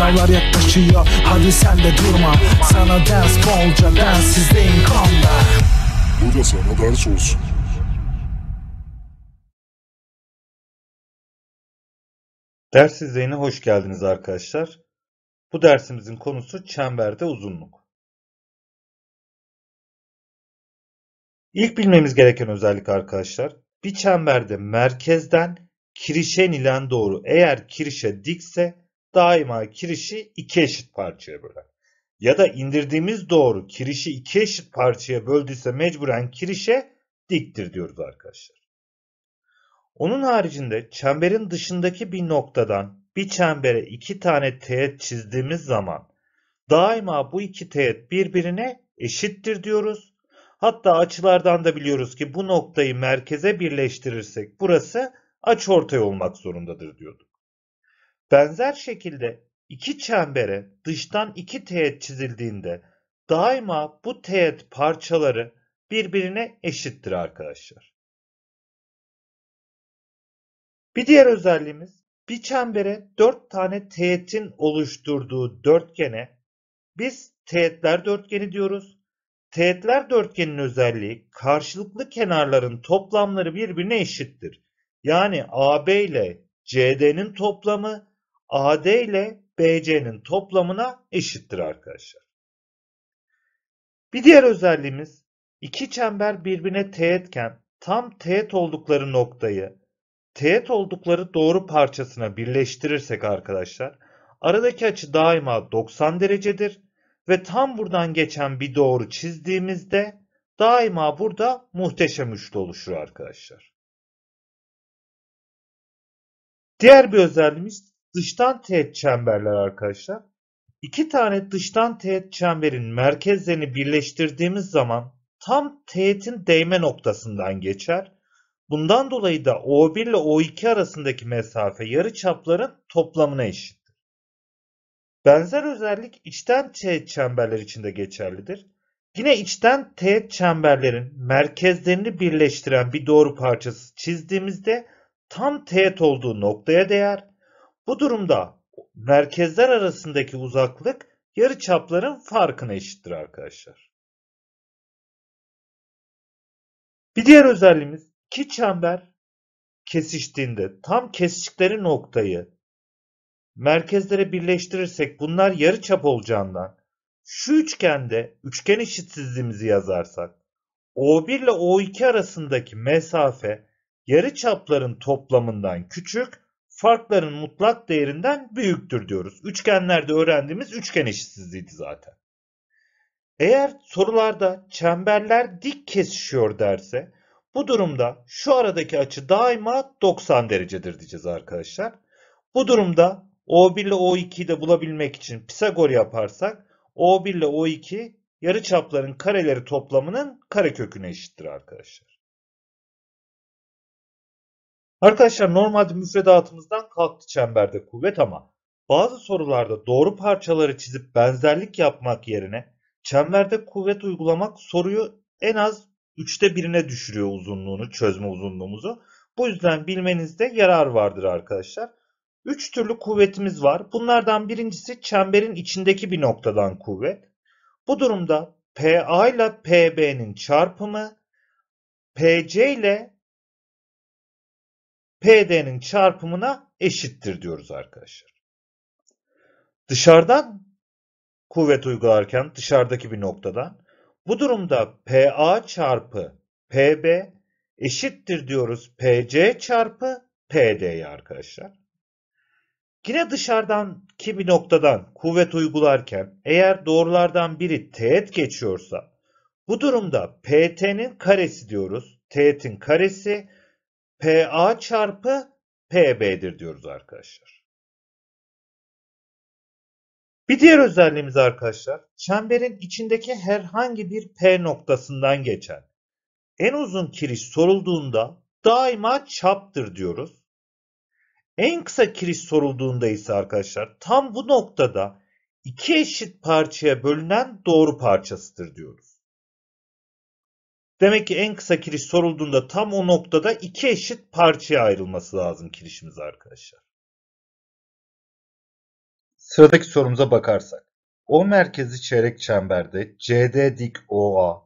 Sınavlar yaklaşıyor hadi sen de durma Sana ders bolca densizdeyim kanla Bu da sana ders olsun Ders izleyine hoş geldiniz arkadaşlar. Bu dersimizin konusu çemberde uzunluk. İlk bilmemiz gereken özellik arkadaşlar, bir çemberde merkezden kirişe inilen doğru eğer kirişe dikse daima kirişi iki eşit parçaya böler. Ya da indirdiğimiz doğru kirişi iki eşit parçaya böldüyse mecburen kirişe diktir diyoruz arkadaşlar. Onun haricinde çemberin dışındaki bir noktadan bir çembere iki tane teğet çizdiğimiz zaman daima bu iki teğet birbirine eşittir diyoruz. Hatta açılardan da biliyoruz ki bu noktayı merkeze birleştirirsek burası açıortay olmak zorundadır diyordu. Benzer şekilde iki çembere dıştan iki teğet çizildiğinde daima bu teğet parçaları birbirine eşittir arkadaşlar. Bir diğer özelliğimiz bir çembere dört tane teğetin oluşturduğu dörtgene biz teğetler dörtgeni diyoruz. Teğetler dörtgenin özelliği karşılıklı kenarların toplamları birbirine eşittir. Yani AB ile CD'nin toplamı AD ile BC'nin toplamına eşittir arkadaşlar. Bir diğer özelliğimiz iki çember birbirine teğetken tam teğet oldukları noktayı teğet oldukları doğru parçasına birleştirirsek arkadaşlar aradaki açı daima 90 derecedir ve tam buradan geçen bir doğru çizdiğimizde daima burada muhteşem üçlü oluşur arkadaşlar. Diğer bir özelliğimiz dıştan teğet çemberler arkadaşlar. İki tane dıştan teğet çemberin merkezlerini birleştirdiğimiz zaman tam teğetin değme noktasından geçer. Bundan dolayı da O1 ile O2 arasındaki mesafe yarıçapların toplamına eşittir. Benzer özellik içten teğet çemberler için de geçerlidir. Yine içten teğet çemberlerin merkezlerini birleştiren bir doğru parçası çizdiğimizde tam teğet olduğu noktaya değer bu durumda merkezler arasındaki uzaklık yarıçapların farkına eşittir arkadaşlar. Bir diğer özelliğimiz iki çember kesiştiğinde tam kesiştikleri noktayı merkezlere birleştirirsek bunlar yarıçap olacağından şu üçgende üçgen eşitsizliğimizi yazarsak O1 ile O2 arasındaki mesafe yarıçapların toplamından küçük farkların mutlak değerinden büyüktür diyoruz. Üçgenlerde öğrendiğimiz üçgen eşitsizliğiydi zaten. Eğer sorularda çemberler dik kesişiyor derse bu durumda şu aradaki açı daima 90 derecedir diyeceğiz arkadaşlar. Bu durumda O1 ile O2'yi de bulabilmek için Pisagor yaparsak O1 ile O2 yarıçapların kareleri toplamının kareköküne eşittir arkadaşlar. Arkadaşlar normalde müfredatımızdan kalktı çemberde kuvvet ama bazı sorularda doğru parçaları çizip benzerlik yapmak yerine çemberde kuvvet uygulamak soruyu en az üçte birine düşürüyor uzunluğunu, çözme uzunluğumuzu. Bu yüzden bilmenizde yarar vardır arkadaşlar. Üç türlü kuvvetimiz var. Bunlardan birincisi çemberin içindeki bir noktadan kuvvet. Bu durumda PA ile PB'nin çarpımı, PC ile PD'nin çarpımına eşittir diyoruz arkadaşlar. Dışarıdan kuvvet uygularken dışarıdaki bir noktadan bu durumda PA çarpı PB eşittir diyoruz PC çarpı PD'ye arkadaşlar. Yine ki bir noktadan kuvvet uygularken eğer doğrulardan biri teğet geçiyorsa bu durumda PT'nin karesi diyoruz. Teğetin karesi PA çarpı PB'dir diyoruz arkadaşlar. Bir diğer özelliğimiz arkadaşlar, çemberin içindeki herhangi bir P noktasından geçen en uzun kiriş sorulduğunda daima çaptır diyoruz. En kısa kiriş sorulduğunda ise arkadaşlar tam bu noktada iki eşit parçaya bölünen doğru parçasıdır diyoruz. Demek ki en kısa kiriş sorulduğunda tam o noktada iki eşit parçaya ayrılması lazım kirişimiz arkadaşlar. Sıradaki sorumuza bakarsak. O merkezi çeyrek çemberde CD dik OA,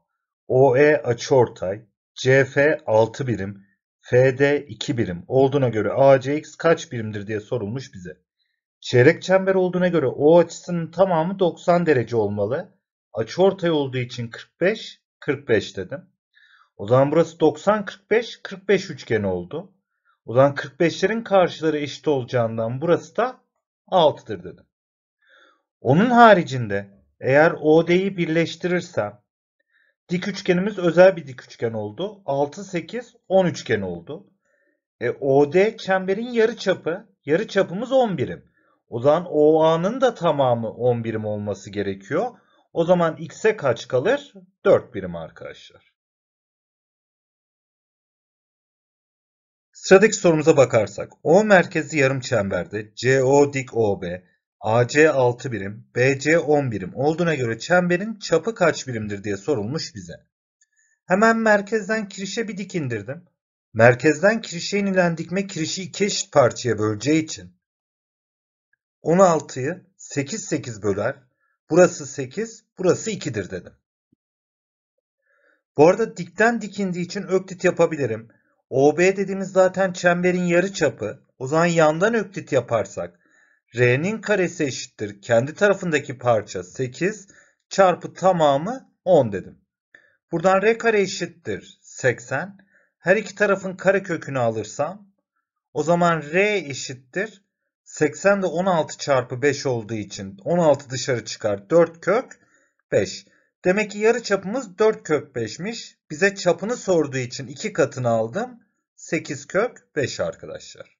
OE açıortay, CF 6 birim, FD 2 birim olduğuna göre ACX kaç birimdir diye sorulmuş bize. Çeyrek çember olduğuna göre O açısının tamamı 90 derece olmalı. Açıortay olduğu için 45, 45 dedim. O zaman burası 90 45 45 üçgeni oldu. O zaman 45'lerin karşıları eşit olacağından burası da 6'dır dedim. Onun haricinde eğer OD'yi birleştirirsem dik üçgenimiz özel bir dik üçgen oldu. 6 8 10 üçgen oldu. E, OD çemberin yarı çapı. Yarı çapımız 10 birim. O zaman OA'nın da tamamı 10 birim olması gerekiyor. O zaman x'e kaç kalır? 4 birim arkadaşlar. Sıradaki sorumuza bakarsak O merkezi yarım çemberde CO dik OB, AC 6 birim, BC 10 birim olduğuna göre çemberin çapı kaç birimdir diye sorulmuş bize. Hemen merkezden kirişe bir dik indirdim. Merkezden kirişe inilen dikme kirişi iki eşit parçaya böleceği için 16'yı 8 8 böler. Burası 8, burası 2'dir dedim. Bu arada dikten dikindiği için öklit yapabilirim. OB dediğimiz zaten çemberin yarı çapı. O zaman yandan öklit yaparsak R'nin karesi eşittir. Kendi tarafındaki parça 8 çarpı tamamı 10 dedim. Buradan R kare eşittir 80. Her iki tarafın kare kökünü alırsam o zaman R eşittir 80 de 16 çarpı 5 olduğu için 16 dışarı çıkar 4 kök 5. Demek ki yarı çapımız 4 kök 5'miş. Bize çapını sorduğu için 2 katını aldım. 8 kök 5 arkadaşlar.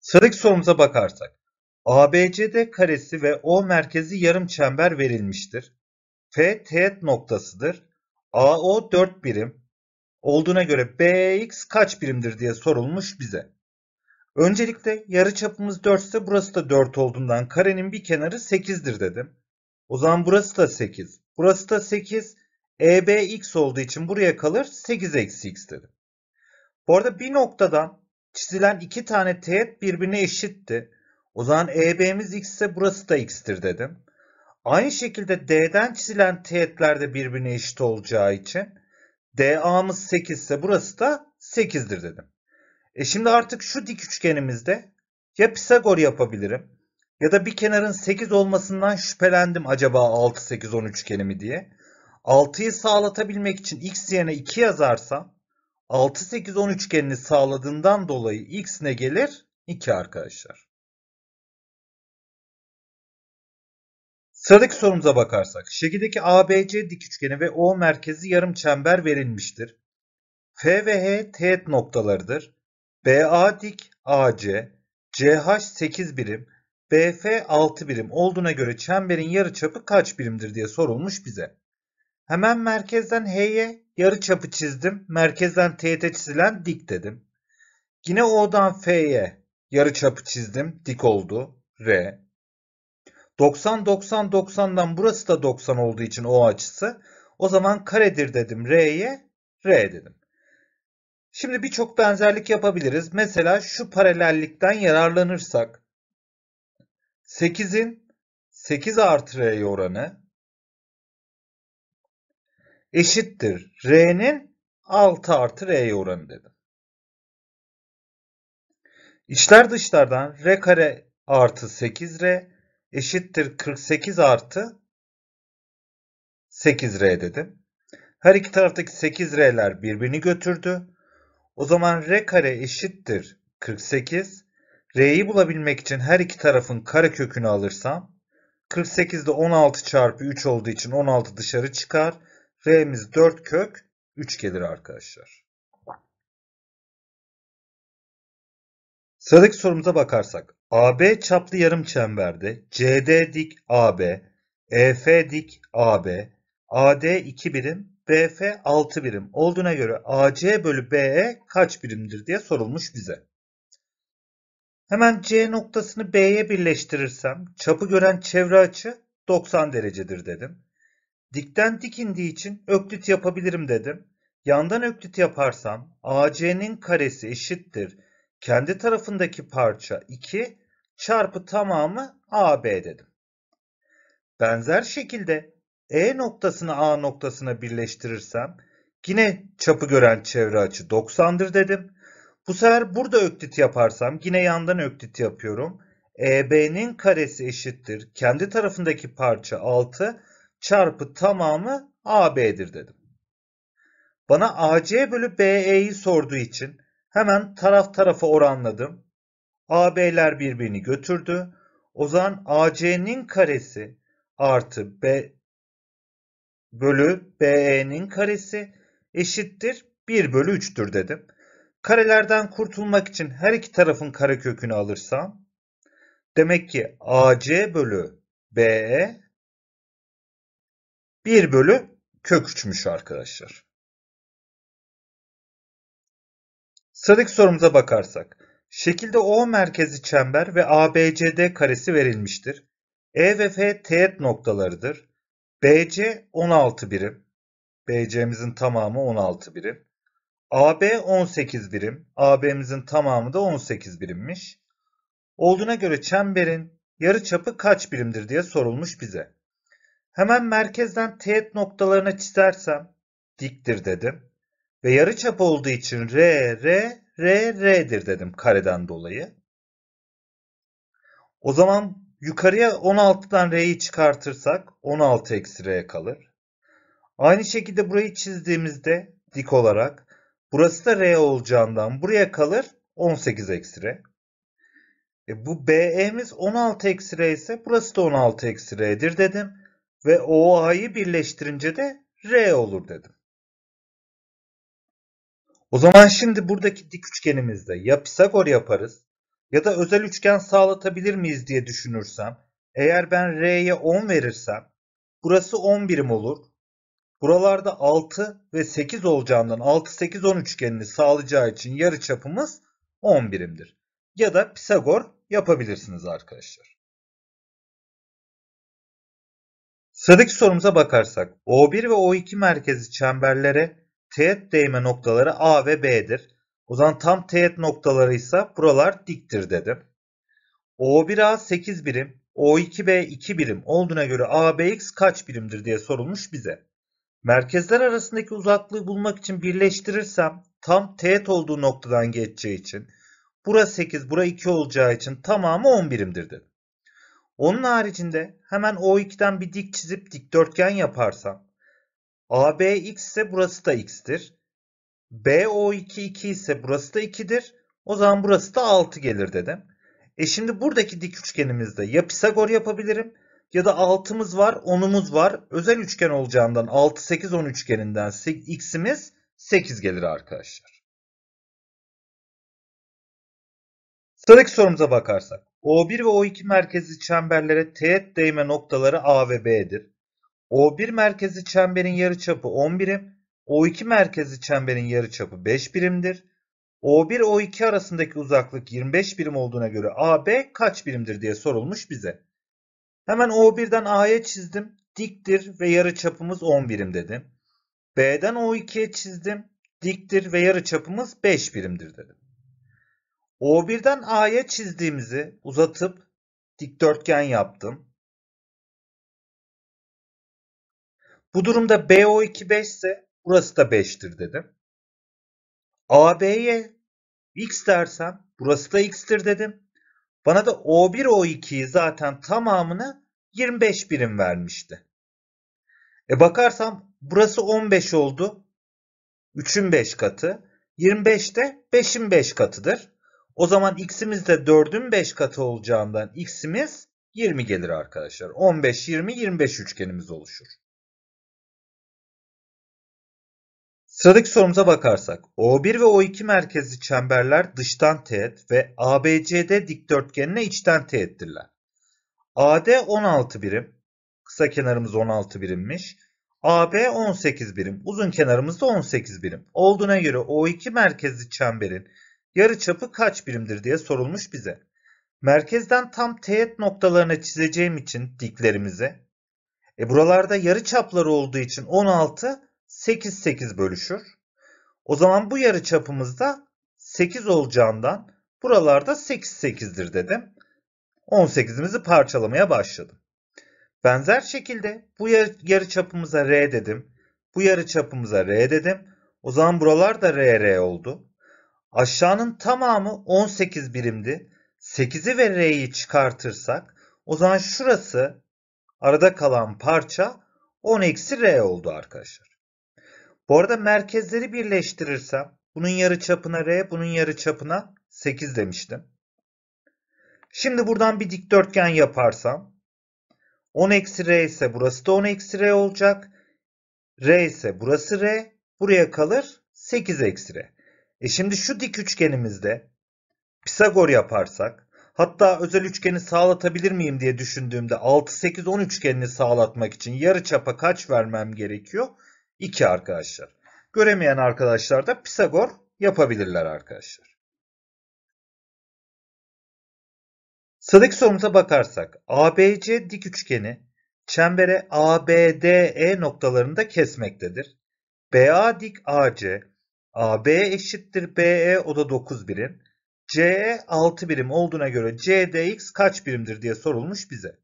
Sıradaki sorumuza bakarsak. ABCD karesi ve O merkezi yarım çember verilmiştir. F teğet noktasıdır. AO 4 birim olduğuna göre BX kaç birimdir diye sorulmuş bize. Öncelikle yarı çapımız 4 ise burası da 4 olduğundan karenin bir kenarı 8'dir dedim. O zaman burası da 8. Burası da 8. EB x olduğu için buraya kalır 8 eksi x dedim. Bu arada bir noktadan çizilen iki tane teğet birbirine eşitti. O zaman EB'miz x ise burası da x'tir dedim. Aynı şekilde D'den çizilen teğetler de birbirine eşit olacağı için DA'mız 8 ise burası da 8'dir dedim. E şimdi artık şu dik üçgenimizde ya Pisagor yapabilirim ya da bir kenarın 8 olmasından şüphelendim acaba 6 8 10 üçgeni mi diye. 6'yı sağlatabilmek için x yerine 2 yazarsam 6 8 10 üçgenini sağladığından dolayı x ne gelir? 2 arkadaşlar. Sıradaki sorumuza bakarsak şekildeki ABC dik üçgeni ve O merkezi yarım çember verilmiştir. F ve H teğet noktalarıdır. BA dik AC, CH 8 birim, BF 6 birim olduğuna göre çemberin yarıçapı kaç birimdir diye sorulmuş bize. Hemen merkezden H'ye yarıçapı çizdim. Merkezden T'ye çizilen dik dedim. Yine O'dan F'ye yarıçapı çizdim. Dik oldu. R. 90 90 90'dan burası da 90 olduğu için o açısı. O zaman karedir dedim R'ye. R dedim. Şimdi birçok benzerlik yapabiliriz. Mesela şu paralellikten yararlanırsak 8'in 8 artı r oranı eşittir r'nin 6 artı r oranı dedim. İçler dışlardan r kare artı 8r eşittir 48 artı 8r dedim. Her iki taraftaki 8r'ler birbirini götürdü. O zaman r kare eşittir 48. R'yi bulabilmek için her iki tarafın kare kökünü alırsam 48'de 16 çarpı 3 olduğu için 16 dışarı çıkar. R'miz 4 kök 3 gelir arkadaşlar. Sıradaki sorumuza bakarsak AB çaplı yarım çemberde CD dik AB, EF dik AB, AD 2 birim, BF 6 birim olduğuna göre AC bölü BE kaç birimdir diye sorulmuş bize. Hemen C noktasını B'ye birleştirirsem çapı gören çevre açı 90 derecedir dedim. Dikten dik indiği için öklit yapabilirim dedim. Yandan öklit yaparsam AC'nin karesi eşittir. Kendi tarafındaki parça 2 çarpı tamamı AB dedim. Benzer şekilde e noktasını A noktasına birleştirirsem yine çapı gören çevre açı 90'dır dedim. Bu sefer burada öklit yaparsam yine yandan öklit yapıyorum. EB'nin karesi eşittir. Kendi tarafındaki parça 6 çarpı tamamı AB'dir dedim. Bana AC bölü BE'yi sorduğu için hemen taraf tarafa oranladım. AB'ler birbirini götürdü. O zaman AC'nin karesi artı B, bölü BE'nin karesi eşittir 1 bölü 3'tür dedim. Karelerden kurtulmak için her iki tarafın karekökünü alırsam demek ki AC bölü BE 1 bölü kök 3'müş arkadaşlar. Sıradaki sorumuza bakarsak. Şekilde O merkezi çember ve ABCD karesi verilmiştir. E ve F teğet noktalarıdır. BC 16 birim. BC'mizin tamamı 16 birim. AB 18 birim. AB'mizin tamamı da 18 birimmiş. Olduğuna göre çemberin yarı çapı kaç birimdir diye sorulmuş bize. Hemen merkezden teğet noktalarına çizersem diktir dedim. Ve yarı çap olduğu için R, R, R, R'dir dedim kareden dolayı. O zaman Yukarıya 16'dan R'yi çıkartırsak 16 eksi R kalır. Aynı şekilde burayı çizdiğimizde dik olarak burası da R olacağından buraya kalır 18 eksi R. E bu BE'miz 16 eksi R ise burası da 16 eksi R'dir dedim. Ve OA'yı birleştirince de R olur dedim. O zaman şimdi buradaki dik üçgenimizde ya Pisagor yaparız ya da özel üçgen sağlatabilir miyiz diye düşünürsem, eğer ben R'ye 10 verirsem, burası 10 birim olur. Buralarda 6 ve 8 olacağından 6-8-10 üçgenini sağlayacağı için yarı çapımız 10 birimdir. Ya da Pisagor yapabilirsiniz arkadaşlar. Sıradaki sorumuza bakarsak O1 ve O2 merkezi çemberlere teğet değme noktaları A ve B'dir. O zaman tam teğet noktalarıysa buralar diktir dedim. O1A 8 birim, O2B 2 birim olduğuna göre ABX kaç birimdir diye sorulmuş bize. Merkezler arasındaki uzaklığı bulmak için birleştirirsem tam teğet olduğu noktadan geçeceği için bura 8 bura 2 olacağı için tamamı 10 birimdir dedim. Onun haricinde hemen O2'den bir dik çizip dikdörtgen yaparsam ABX ise burası da X'tir. BO2 2 ise burası da 2'dir. O zaman burası da 6 gelir dedim. E şimdi buradaki dik üçgenimizde ya Pisagor yapabilirim ya da 6'mız var 10'umuz var. Özel üçgen olacağından 6 8 10 üçgeninden x'imiz 8 gelir arkadaşlar. Sıradaki sorumuza bakarsak. O1 ve O2 merkezi çemberlere teğet değme noktaları A ve B'dir. O1 merkezi çemberin yarıçapı 10 o2 merkezli çemberin yarıçapı 5 birimdir. O1 O2 arasındaki uzaklık 25 birim olduğuna göre AB kaç birimdir diye sorulmuş bize. Hemen O1'den A'ya çizdim. Diktir ve yarıçapımız 10 birim dedim. B'den O2'ye çizdim. Diktir ve yarıçapımız 5 birimdir dedim. O1'den A'ya çizdiğimizi uzatıp dikdörtgen yaptım. Bu durumda BO2 5 ise Burası da 5'tir dedim. AB'ye x dersem burası da x'tir dedim. Bana da O1 O2'yi zaten tamamını 25 birim vermişti. E bakarsam burası 15 oldu. 3'ün 5 katı. 25 de 5'in 5 katıdır. O zaman x'imiz de 4'ün 5 katı olacağından x'imiz 20 gelir arkadaşlar. 15, 20, 25 üçgenimiz oluşur. Sıradaki sorumuza bakarsak O1 ve O2 merkezli çemberler dıştan teğet ve ABCD dikdörtgenine içten teğettirler. AD 16 birim, kısa kenarımız 16 birimmiş. AB 18 birim, uzun kenarımız da 18 birim. Olduğuna göre O2 merkezli çemberin yarıçapı kaç birimdir diye sorulmuş bize. Merkezden tam teğet noktalarına çizeceğim için diklerimizi. E buralarda yarıçapları olduğu için 16 8 8 bölüşür. O zaman bu yarı çapımızda 8 olacağından buralarda 8 8'dir dedim. 18'imizi parçalamaya başladım. Benzer şekilde bu yarı çapımıza R dedim. Bu yarı çapımıza R dedim. O zaman buralar da r r oldu. Aşağının tamamı 18 birimdi. 8'i ve R'yi çıkartırsak o zaman şurası arada kalan parça 10 eksi R oldu arkadaşlar. Bu arada merkezleri birleştirirsem bunun yarı çapına r, bunun yarı çapına 8 demiştim. Şimdi buradan bir dikdörtgen yaparsam 10 eksi r ise burası da 10 eksi r olacak. r ise burası r. Buraya kalır 8 eksi r. E şimdi şu dik üçgenimizde Pisagor yaparsak hatta özel üçgeni sağlatabilir miyim diye düşündüğümde 6 8 10 üçgenini sağlatmak için yarı çapa kaç vermem gerekiyor? 2 arkadaşlar. Göremeyen arkadaşlar da Pisagor yapabilirler arkadaşlar. Sıradaki sorumuza bakarsak ABC dik üçgeni çembere ABDE noktalarında kesmektedir. BA dik AC, AB eşittir BE o da 9 birim. CE 6 birim olduğuna göre CDX kaç birimdir diye sorulmuş bize.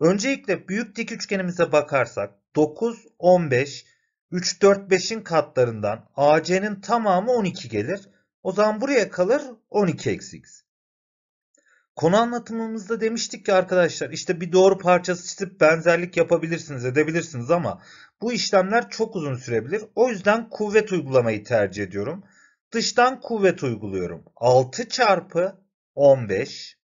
Öncelikle büyük dik üçgenimize bakarsak 9, 15, 3, 4, 5'in katlarından AC'nin tamamı 12 gelir. O zaman buraya kalır 12 eksi x. Konu anlatımımızda demiştik ki arkadaşlar işte bir doğru parçası çizip benzerlik yapabilirsiniz edebilirsiniz ama bu işlemler çok uzun sürebilir. O yüzden kuvvet uygulamayı tercih ediyorum. Dıştan kuvvet uyguluyorum. 6 çarpı 15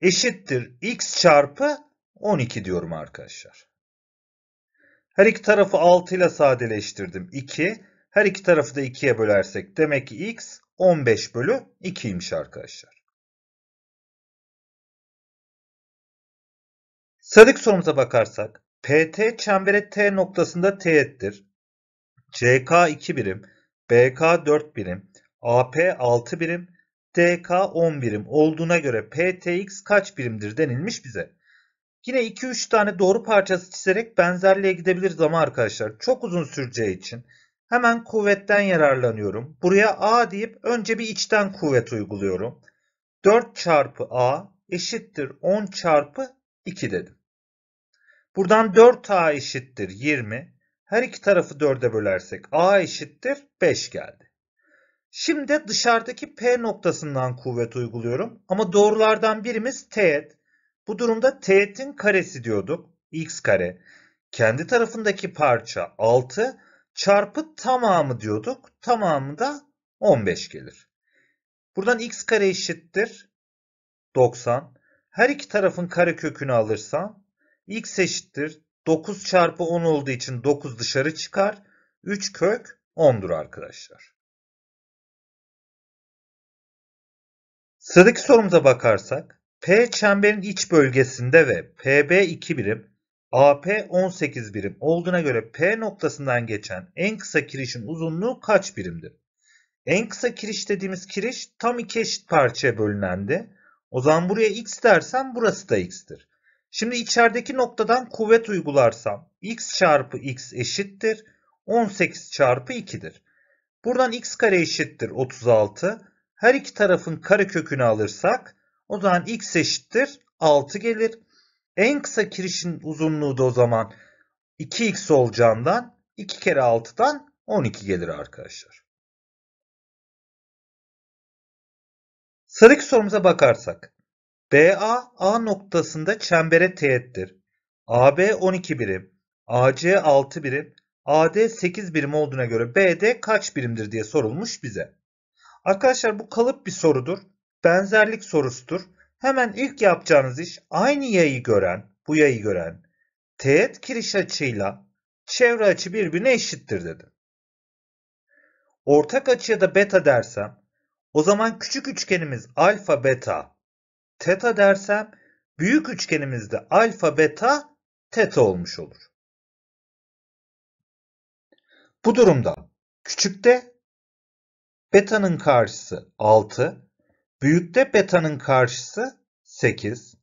eşittir x çarpı 12 diyorum arkadaşlar. Her iki tarafı 6 ile sadeleştirdim. 2. Her iki tarafı da 2'ye bölersek demek ki x 15 bölü 2'ymiş arkadaşlar. Sadık sorumuza bakarsak PT çembere T noktasında teğettir. CK 2 birim, BK 4 birim, AP 6 birim, DK 10 birim olduğuna göre PTX kaç birimdir denilmiş bize. Yine 2-3 tane doğru parçası çizerek benzerliğe gidebiliriz ama arkadaşlar çok uzun süreceği için hemen kuvvetten yararlanıyorum. Buraya A deyip önce bir içten kuvvet uyguluyorum. 4 çarpı A eşittir 10 çarpı 2 dedim. Buradan 4A eşittir 20. Her iki tarafı 4'e bölersek A eşittir 5 geldi. Şimdi dışarıdaki P noktasından kuvvet uyguluyorum. Ama doğrulardan birimiz teğet. Bu durumda teğetin karesi diyorduk. x kare. Kendi tarafındaki parça 6 çarpı tamamı diyorduk. Tamamı da 15 gelir. Buradan x kare eşittir 90. Her iki tarafın kare kökünü alırsam x eşittir 9 çarpı 10 olduğu için 9 dışarı çıkar. 3 kök 10'dur arkadaşlar. Sıradaki sorumuza bakarsak P çemberin iç bölgesinde ve PB 2 birim, AP 18 birim olduğuna göre P noktasından geçen en kısa kirişin uzunluğu kaç birimdir? En kısa kiriş dediğimiz kiriş tam iki eşit parçaya bölünendi. O zaman buraya x dersem burası da x'tir. Şimdi içerideki noktadan kuvvet uygularsam x çarpı x eşittir 18 çarpı 2'dir. Buradan x kare eşittir 36. Her iki tarafın kare kökünü alırsak o zaman x eşittir 6 gelir. En kısa kirişin uzunluğu da o zaman 2x olacağından 2 kere 6'dan 12 gelir arkadaşlar. Sıradaki sorumuza bakarsak. BA A noktasında çembere teğettir. AB 12 birim, AC 6 birim, AD 8 birim olduğuna göre BD kaç birimdir diye sorulmuş bize. Arkadaşlar bu kalıp bir sorudur benzerlik sorusudur. Hemen ilk yapacağınız iş aynı yayı gören, bu yayı gören teğet kiriş açıyla çevre açı birbirine eşittir dedi. Ortak açıya da beta dersem o zaman küçük üçgenimiz alfa beta teta dersem büyük üçgenimiz de alfa beta teta olmuş olur. Bu durumda küçükte betanın karşısı 6, Büyükte beta'nın karşısı 8,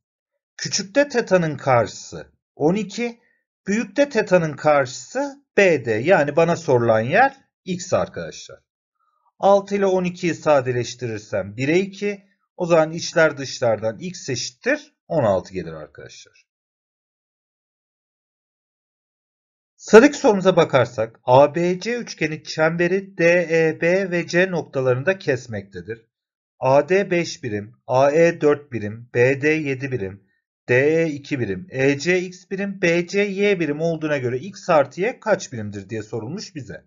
küçükte teta'nın karşısı 12, büyükte teta'nın karşısı BD yani bana sorulan yer X arkadaşlar. 6 ile 12'yi sadeleştirirsem 1'e 2, o zaman içler dışlardan X eşittir 16 gelir arkadaşlar. Sıradaki sorumuza bakarsak ABC üçgeni çemberi DEB ve C noktalarında kesmektedir. AD 5 birim, AE 4 birim, BD 7 birim, DE 2 birim, EC x birim, BC y birim olduğuna göre x artı y kaç birimdir diye sorulmuş bize.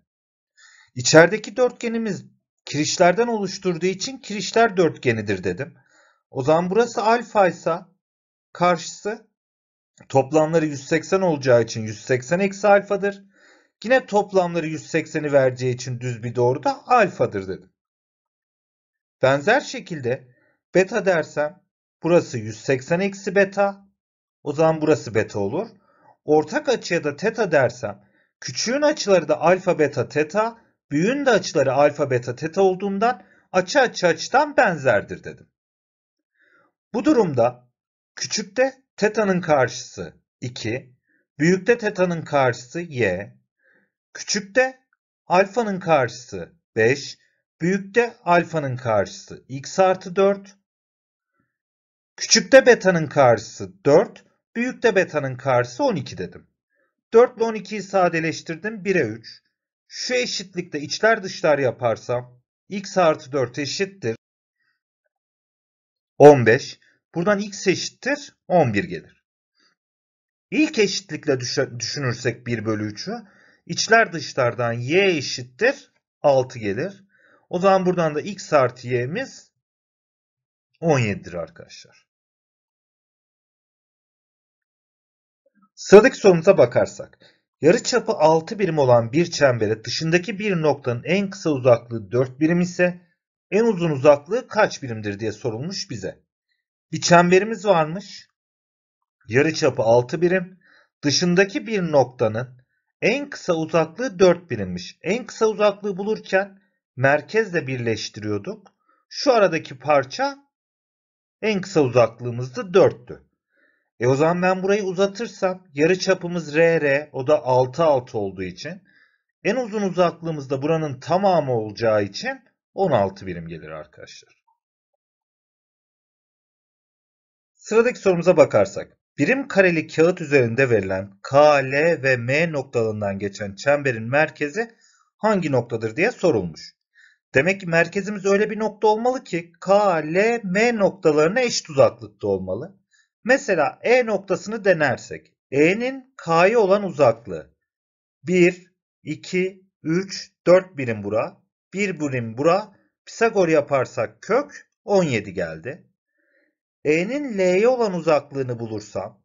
İçerideki dörtgenimiz kirişlerden oluşturduğu için kirişler dörtgenidir dedim. O zaman burası alfa ise karşısı toplamları 180 olacağı için 180 eksi alfadır. Yine toplamları 180'i vereceği için düz bir doğru da alfadır dedim. Benzer şekilde beta dersem burası 180 eksi beta. O zaman burası beta olur. Ortak açıya da teta dersem küçüğün açıları da alfa beta teta, büyüğün de açıları alfa beta teta olduğundan açı açı açıdan benzerdir dedim. Bu durumda küçükte teta'nın karşısı 2, büyükte teta'nın karşısı y, küçükte alfanın karşısı 5, Büyükte alfanın karşısı x artı 4. Küçükte betanın karşısı 4. Büyükte betanın karşısı 12 dedim. 4 ile 12'yi sadeleştirdim 1'e 3. Şu eşitlikte içler dışlar yaparsam x artı 4 eşittir 15. Buradan x eşittir 11 gelir. İlk eşitlikle düşünürsek 1 bölü 3'ü içler dışlardan y eşittir 6 gelir. O zaman buradan da x artı y'miz 17'dir arkadaşlar. Sıradaki sorumuza bakarsak. Yarıçapı 6 birim olan bir çembere dışındaki bir noktanın en kısa uzaklığı 4 birim ise en uzun uzaklığı kaç birimdir diye sorulmuş bize. Bir çemberimiz varmış. Yarıçapı 6 birim. Dışındaki bir noktanın en kısa uzaklığı 4 birimmiş. En kısa uzaklığı bulurken merkezle birleştiriyorduk. Şu aradaki parça en kısa uzaklığımızda 4'tü. E o zaman ben burayı uzatırsam yarı çapımız RR o da 6 6 olduğu için en uzun uzaklığımız da buranın tamamı olacağı için 16 birim gelir arkadaşlar. Sıradaki sorumuza bakarsak. Birim kareli kağıt üzerinde verilen K, L ve M noktalarından geçen çemberin merkezi hangi noktadır diye sorulmuş. Demek ki merkezimiz öyle bir nokta olmalı ki K, L, M noktalarına eşit uzaklıkta olmalı. Mesela E noktasını denersek. E'nin K'ya olan uzaklığı 1, 2, 3, 4 birim bura, 1 birim bura. Pisagor yaparsak kök 17 geldi. E'nin L'ye olan uzaklığını bulursam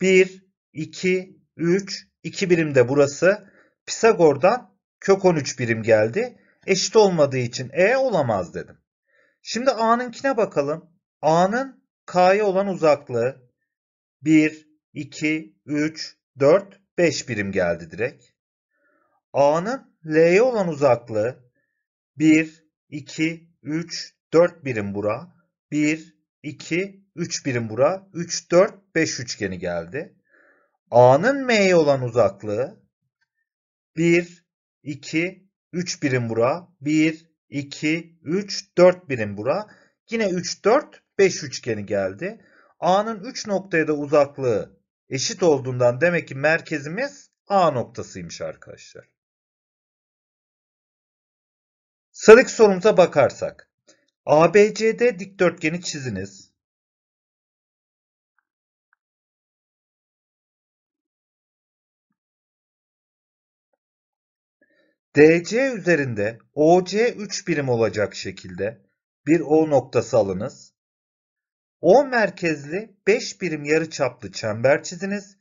1, 2, 3, 2 birim de burası. Pisagor'dan kök 13 birim geldi eşit olmadığı için E olamaz dedim. Şimdi A'nınkine bakalım. A'nın K'ya olan uzaklığı 1, 2, 3, 4, 5 birim geldi direkt. A'nın L'ye olan uzaklığı 1, 2, 3, 4 birim bura. 1, 2, 3 birim bura. 3, 4, 5 üçgeni geldi. A'nın M'ye olan uzaklığı 1, 2, 3 birim bura. 1, 2, 3, 4 birim bura. Yine 3, 4, 5 üçgeni geldi. A'nın 3 noktaya da uzaklığı eşit olduğundan demek ki merkezimiz A noktasıymış arkadaşlar. Sıradaki sorumuza bakarsak. ABCD dikdörtgeni çiziniz. DC üzerinde OC 3 birim olacak şekilde bir O noktası alınız. O merkezli 5 birim yarıçaplı çember çiziniz.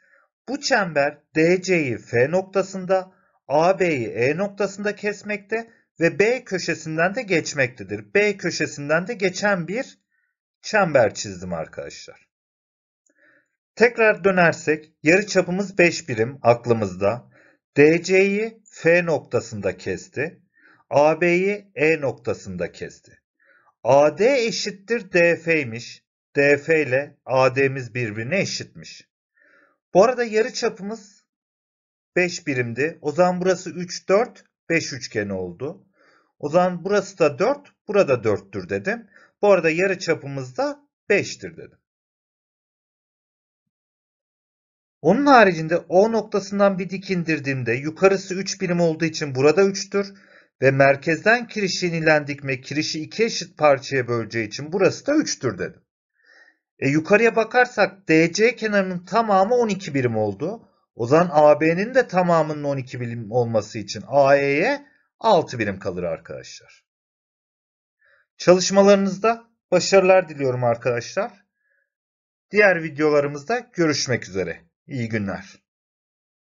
Bu çember DC'yi F noktasında, AB'yi E noktasında kesmekte ve B köşesinden de geçmektedir. B köşesinden de geçen bir çember çizdim arkadaşlar. Tekrar dönersek yarıçapımız 5 birim aklımızda. DC'yi F noktasında kesti. AB'yi E noktasında kesti. AD eşittir DF'ymiş. DF ile AD'miz birbirine eşitmiş. Bu arada yarı çapımız 5 birimdi. O zaman burası 3, 4, 5 üçgeni oldu. O zaman burası da 4, burada 4'tür dedim. Bu arada yarı çapımız da 5'tir dedim. Onun haricinde O noktasından bir dik indirdiğimde yukarısı 3 birim olduğu için burada 3'tür ve merkezden kirişi inilen dikme kirişi iki eşit parçaya böleceği için burası da 3'tür dedim. E yukarıya bakarsak DC kenarının tamamı 12 birim oldu. O zaman AB'nin de tamamının 12 birim olması için AE'ye 6 birim kalır arkadaşlar. Çalışmalarınızda başarılar diliyorum arkadaşlar. Diğer videolarımızda görüşmek üzere. iyi günler.